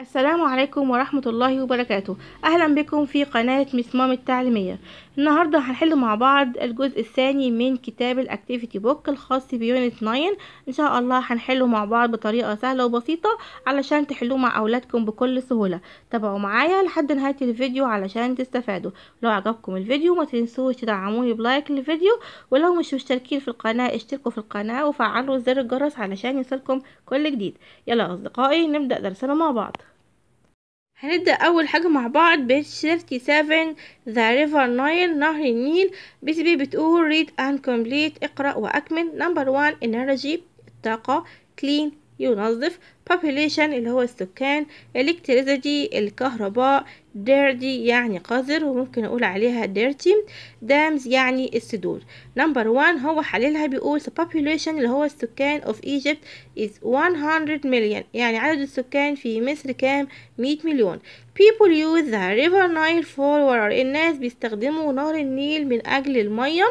السلام عليكم ورحمة الله وبركاته أهلا بكم في قناة مسمام التعليمية النهاردة هنحل مع بعض الجزء الثاني من كتاب الاكتيفيتي بوك الخاص بيونت 9 إن شاء الله هنحله مع بعض بطريقة سهلة وبسيطة علشان تحلوه مع أولادكم بكل سهولة تابعوا معايا لحد نهاية الفيديو علشان تستفادوا لو عجبكم الفيديو ما تنسوش تدعموني بلايك للفيديو ولو مش مشتركين في القناة اشتركوا في القناة وفعلوا زر الجرس علشان يصلكم كل جديد يلا أصدقائي نبدأ درسنا مع بعض هنبدأ أول حاجة مع بعض بيج 37 ذا ريفر نايل نهر النيل بي سي بي بتقول read and complete اقرأ وأكمل نمبر 1 energy الطاقة clean ينظف population اللي هو السكان electricity الكهرباء dirty يعني قذر وممكن نقول عليها dirty dams يعني السدود نمبر one هو حللها بيقول the population اللي هو السكان of Egypt is 100 million يعني عدد السكان في مصر كام 100 مليون people use the river Nile for water الناس بيستخدموا نهر النيل من أجل المية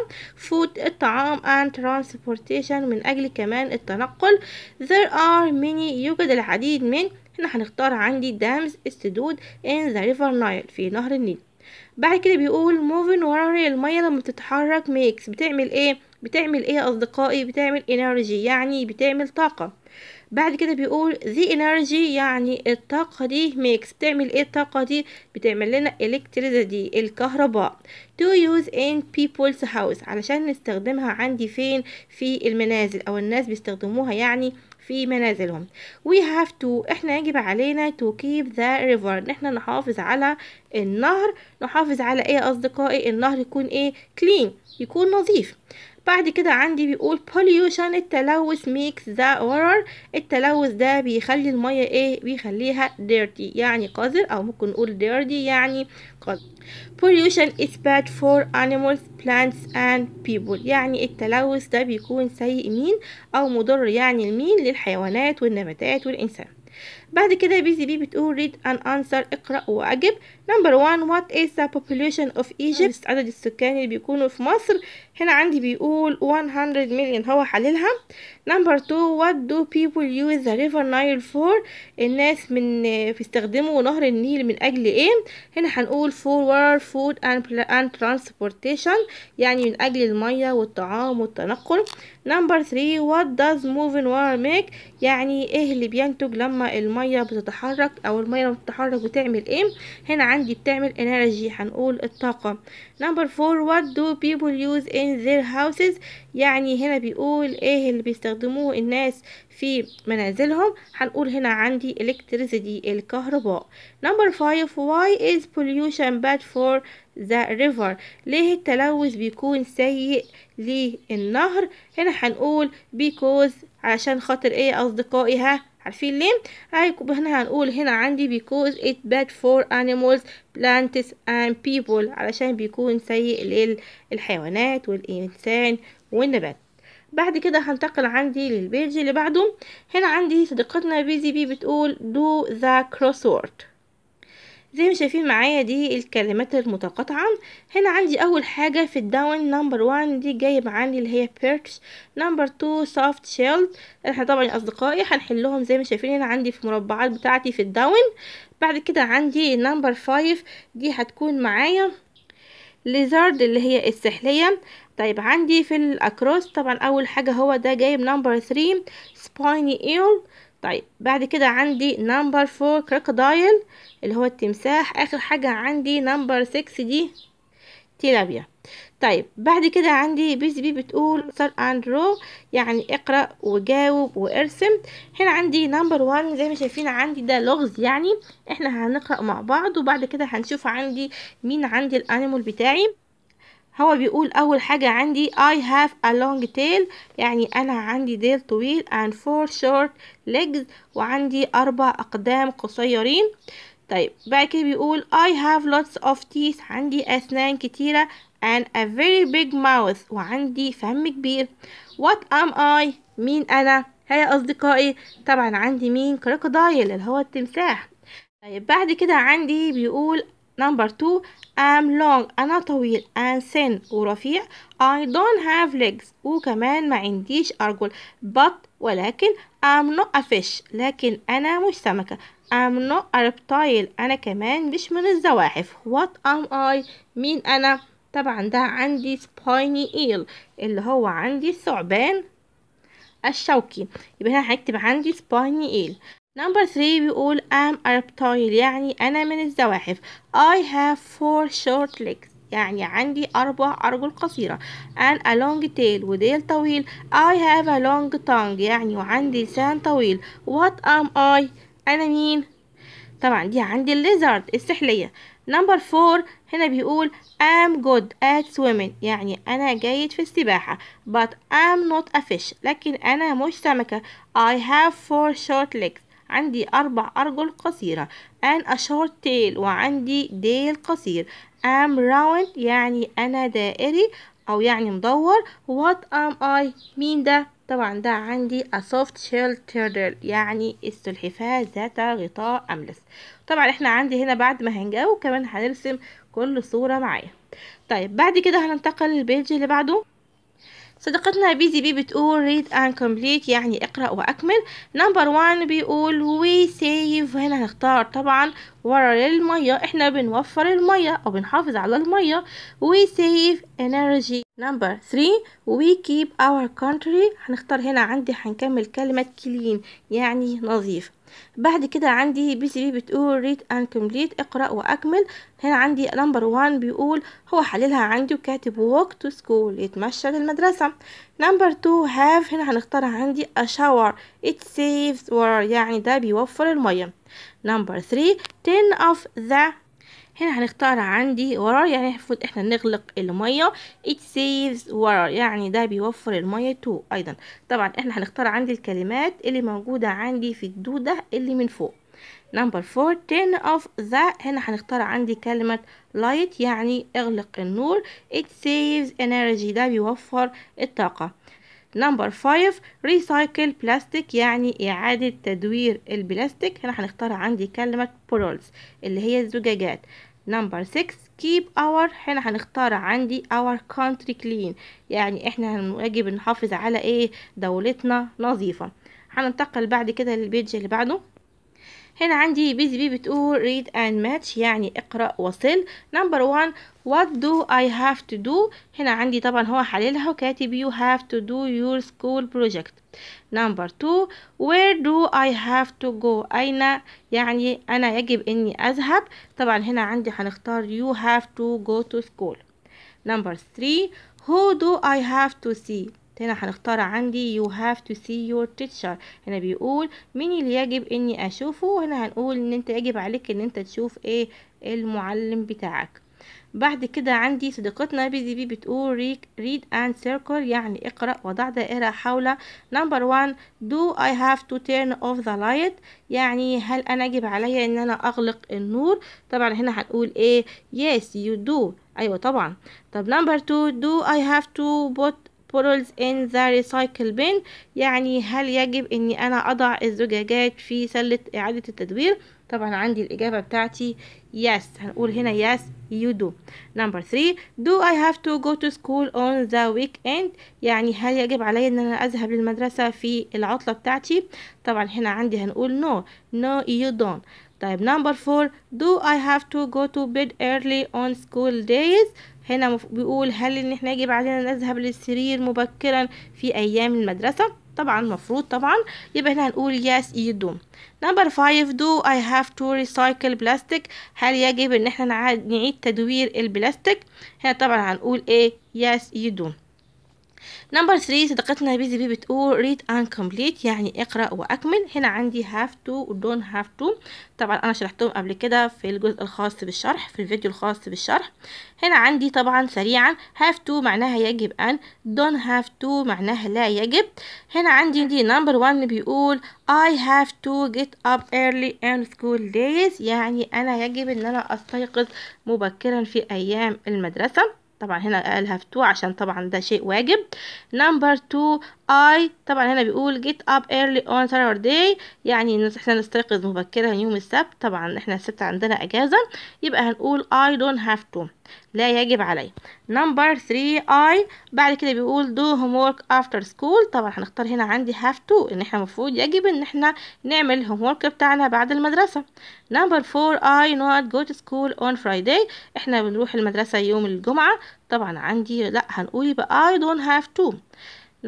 food الطعام and transportation من أجل كمان التنقل there are many يوجد العديد من هنا هنختار عندي دامز استدود ان ذا ريفر نايل في نهر النيل بعد كده بيقول موفين ورا الميه لما بتتحرك ميكس بتعمل ايه بتعمل ايه اصدقائي بتعمل انرجي يعني بتعمل طاقه بعد كده بيقول the energy يعني الطاقة دي makes بتعمل ايه الطاقة دي بتعمل لنا electricity الكهرباء to use in people's house علشان نستخدمها عندي فين في المنازل او الناس بيستخدموها يعني في منازلهم we have to احنا يجب علينا to keep the river ان احنا نحافظ على النهر نحافظ على ايه اصدقائي النهر يكون ايه clean يكون نظيف بعد كده عندي بيقول pollution التلوث makes the water التلوث ده بيخلي المية ايه بيخليها dirty يعني قذر او ممكن نقول dirty يعني قذر pollution is bad for animals plants and people يعني التلوث ده بيكون سيء مين او مضر يعني لمين للحيوانات والنباتات والانسان بعد كده بي سي بي بتقول read and answer اقرأ واعجب number one what is the population of Egypt عدد السكان اللي بيكونوا في مصر هنا عندي بيقول 100 مليون هو حللها number two what do people use the river Nile for الناس من بيستخدموا نهر النيل من أجل ايه هنا هنقول for water food and, and transportation يعني من أجل المية والطعام والتنقل number three what does moving water make يعني ايه اللي بينتج لما المية المية بتتحرك او المية لما بتتحرك بتعمل ايه هنا عندي بتعمل انرجي هنقول الطاقة نمبر فور what do people use in their houses يعني هنا بيقول ايه اللي بيستخدموه الناس في منازلهم هنقول هنا عندي electricity الكهرباء نمبر 5 why is pollution bad for the river ليه التلوث بيكون سيء للنهر هنا هنقول because علشان خاطر ايه اصدقائي ها عارفين ليه هنا هنقول هنا عندي because it bad for animals plants and people علشان بيكون سيء للحيوانات والإنسان والنبات بعد كده هنتقل عندي للبيج اللي بعده هنا عندي صديقتنا بيزي بي بتقول do the crossword زي ما شايفين معايا دي الكلمات المتقاطعة هنا عندي اول حاجة في الداون نمبر وان دي جايب عندي اللي هي بيركس نمبر تو سوفت شيلد احنا طبعا اصدقائي هنحلهم زي ما شايفين هنا عندي في المربعات بتاعتي في الداون بعد كده عندي نمبر فايف دي هتكون معايا ليزارد اللي هي السحلية طيب عندي في الاكروس طبعا اول حاجة هو ده جايب نمبر ثري سبايني ايل طيب بعد كده عندي نمبر فور كروكودايل اللي هو التمساح اخر حاجة عندي نمبر سكس دي تيلابيا طيب بعد كده عندي بيز بي بتقول صار اند رو يعني اقرأ وجاوب وارسم هنا عندي نمبر وان زي ما شايفين عندي ده لغز يعني احنا هنقرأ مع بعض وبعد كده هنشوف عندي مين عندي الانيمال بتاعي هو بيقول اول حاجة عندي I have a long tail يعني انا عندي ديل طويل and four short legs وعندي اربع اقدام قصيرين طيب بعد كده بيقول I have lots of teeth عندي أسنان كتيرة and a very big mouth وعندي فم كبير What am I مين أنا هيا أصدقائي طبعا عندي مين crocodile اللي هو التمساح طيب بعد كده عندي بيقول number two ام long أنا طويل and thin ورفيع I don't have legs وكمان ما عنديش أرجل but ولكن I'm not a fish لكن أنا مش سمكة I'm not a reptile أنا كمان مش من الزواحف what am I مين أنا طبعا ده عندي spiny eel اللي هو عندي الثعبان الشوكي يبقى هنا هكتب عندي spiny eel نمبر ثري بيقول ام a reptile يعني أنا من الزواحف I have four short legs يعني عندي أربع أرجل قصيرة and a long tail وديل طويل I have a long tongue يعني وعندي لسان طويل what am I أنا مين طبعا دي عندي الليزرد السحلية نمبر فور هنا بيقول I'm good at swimming يعني أنا جيد في السباحة but I'm not a fish لكن أنا مش سمكة I have four short legs عندي أربع أرجل قصيرة and a short tail وعندي ديل قصير I'm round يعني أنا دائري أو يعني مدور what am I مين ده طبعا ده عندي a soft shell turtle يعني السلحفاة ذات غطاء أملس طبعا احنا عندي هنا بعد ما هنجاوب كمان هنرسم كل صورة معايا طيب بعد كده هننتقل للبيج اللي بعده صديقتنا بيزي بي بتقول read and complete يعني اقرأ وأكمل نمبر 1 بيقول we save هنا هنختار طبعا ورا للمية احنا بنوفر المية أو بنحافظ على المية we save energy نمبر 3 we keep our country هنختار هنا عندي هنكمل كلمة clean يعني نظيف بعد كده عندي بي سي بي بتقول ريد اند كومبليت اقرا واكمل هنا عندي نمبر 1 بيقول هو حللها عندي وكاتب ووك تو سكول يتمشى للمدرسه نمبر 2 هاف هنا هنختار عندي اشاور ات سيفز وور يعني ده بيوفر الميه نمبر 3 10 اوف ذا هنا هنختار عندي ورر يعني المفروض احنا نغلق المية it saves water يعني ده بيوفر المية تو ايضا طبعا احنا هنختار عندي الكلمات اللي موجودة عندي في الدودة اللي من فوق نمبر فور turn اوف ذا هنا هنختار عندي كلمة لايت يعني اغلق النور it saves energy ده بيوفر الطاقة نمبر 5 ريسايكل بلاستيك يعني إعادة تدوير البلاستيك هنا هنختار عندي كلمة بولز اللي هي الزجاجات نمبر 6 keep our هنا هنختار عندي our country clean يعني احنا يجب نحافظ على ايه دولتنا نظيفة هننتقل بعد كده للبيج اللي بعده هنا عندي بيزي بي بتقول read and match يعني اقرأ وصل number one what do I have to do هنا عندي طبعا هو حللها وكاتب you have to do your school project number two where do I have to go أين يعني أنا يجب أني أذهب طبعا هنا عندي هنختار you have to go to school number three who do I have to see هنا هنختار عندي you have to see your teacher هنا بيقول مين اللي يجب اني اشوفه وهنا هنقول ان انت يجب عليك ان انت تشوف ايه المعلم بتاعك بعد كده عندي صديقتنا بيزي بي بتقول read and circle يعني اقرأ وضع دائرة حول نمبر 1 do I have to turn off the light يعني هل أنا يجب عليا إن أنا أغلق النور طبعا هنا هنقول إيه yes you do أيوة طبعا طب نمبر 2 do I have to put bottles in the recycle bin يعني هل يجب اني انا اضع الزجاجات في سلة اعادة التدوير طبعا عندي الإجابة بتاعتي yes هنقول هنا yes you do number three do I have to go to school on the weekend يعني هل يجب علي أن أنا أذهب للمدرسة في العطلة بتاعتي طبعا هنا عندي هنقول no no you don't طيب number four do I have to go to bed early on school days هنا بيقول هل ان احنا يجب علينا نذهب للسرير مبكرا في ايام المدرسة طبعا مفروض طبعا يبقى هنا هنقول yes you do number five do I have to recycle plastic هل يجب ان احنا نعيد تدوير البلاستيك هنا طبعا هنقول ايه yes you do نمبر 3 صديقتنا بيزي بي بتقول read and complete يعني اقرا واكمل هنا عندي have to و don't have to طبعا انا شرحتهم قبل كده في الجزء الخاص بالشرح في الفيديو الخاص بالشرح هنا عندي طبعا سريعا have to معناها يجب ان don't have to معناها لا يجب هنا عندي دي نمبر 1 بيقول I have to get up early in school days يعني أنا يجب أن أنا أستيقظ مبكرا في أيام المدرسة طبعا هنا قالها في تو عشان طبعا ده شيء واجب نمبر تو I طبعا هنا بيقول get up early on Saturday يعني ان احنا نستيقظ مبكرا يوم السبت طبعا احنا السبت عندنا اجازة يبقى هنقول I don't have to لا يجب علي number 3 I بعد كده بيقول do homework after school طبعا هنختار هنا عندي have to ان احنا المفروض يجب ان احنا نعمل homework بتاعنا بعد المدرسة number 4 I not go to school on Friday احنا بنروح المدرسة يوم الجمعة طبعا عندي لا هنقول يبقى I don't have to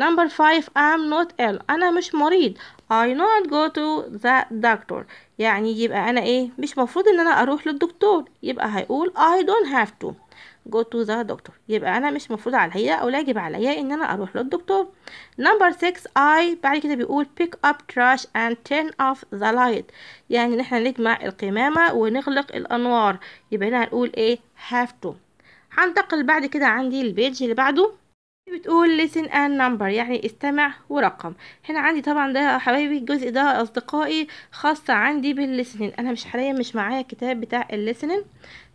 number five I'm not ill أنا مش مريض I not go to the doctor يعني يبقى أنا إيه مش مفروض إن أنا أروح للدكتور يبقى هيقول I don't have to go to the doctor يبقى أنا مش مفروض عليا أو لاجب عليا إن أنا أروح للدكتور number six I بعد كده بيقول pick up trash and turn off the light يعني إن إحنا نجمع القمامة ونغلق الأنوار يبقى هنا هنقول إيه have to هنتقل بعد كده عندي البيج اللي بعده بتقول listen and number يعني استمع ورقم هنا عندي طبعا ده يا حبايبي الجزء ده اصدقائي خاصة عندي بالليسنين انا مش حاليا مش معايا كتاب بتاع الليسنين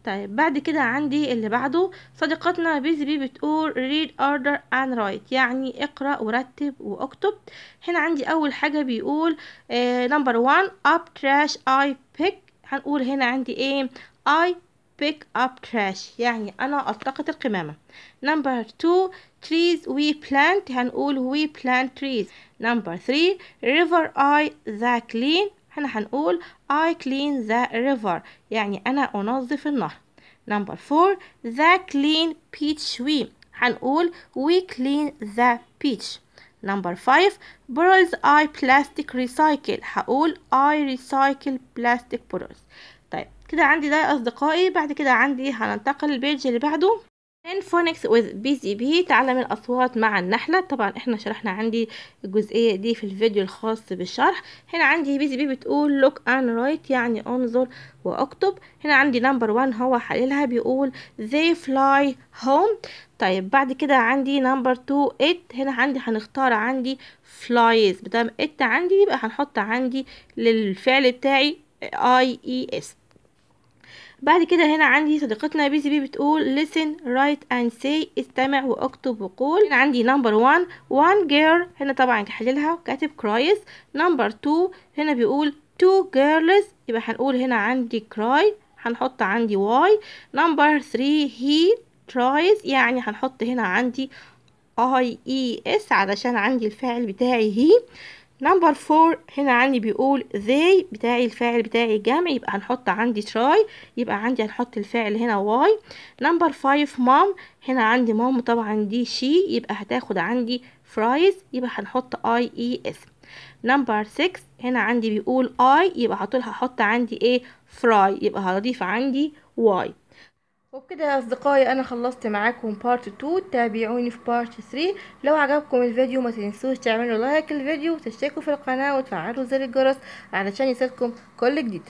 طيب بعد كده عندي اللي بعده صديقتنا بي بتقول read order and write يعني اقرأ ورتب واكتب هنا عندي اول حاجة بيقول نمبر آه، one up trash I pick هنقول هنا عندي ايه I pick up trash يعني أنا ألتقط القمامة number two trees we plant هنقول we plant trees number three river I the clean هنا هنقول I clean the river يعني أنا أنظف النهر number four the clean pitch we هنقول we clean the pitch. number five bottles I plastic recycle هقول I recycle plastic bottles طيب كده عندي ده اصدقائي بعد كده عندي هننتقل البيج اللي بعده فونكس وذ بي سي بي تعلم الاصوات مع النحله طبعا احنا شرحنا عندي الجزئيه دي في الفيديو الخاص بالشرح هنا عندي بي سي بي بتقول لوك اند رايت يعني انظر واكتب هنا عندي نمبر 1 هو حللها بيقول they fly home طيب بعد كده عندي نمبر 2 it هنا عندي هنختار عندي flies بدل it عندي يبقى هنحط عندي للفعل بتاعي i e s بعد كده هنا عندي صديقتنا بيزي بي بتقول listen write and say استمع واكتب وقول هنا عندي number one one girl هنا طبعا هحللها وكاتب cries number two هنا بيقول two girls يبقى هنقول هنا عندي cry هنحط عندي why number three he tries يعني هنحط هنا عندي I E S علشان عندي الفاعل بتاعي he نمبر فور هنا عندي بيقول they بتاعي الفاعل بتاعي جمع يبقى هنحط عندي try يبقى عندي هنحط الفاعل هنا why نمبر فايف mom هنا عندي mom طبعا دي she يبقى هتاخد عندي fries يبقى هنحط i e s نمبر 6 هنا عندي بيقول I يبقى هطولها هحط عندي ايه fry يبقى هضيف عندي why وبكده يا اصدقائي انا خلصت معاكم بارت 2 تابعوني في بارت 3 لو عجبكم الفيديو ما تنسوش تعملوا لايك الفيديو وتشتركوا في القناة وتفعلوا زر الجرس علشان يصلكم كل جديد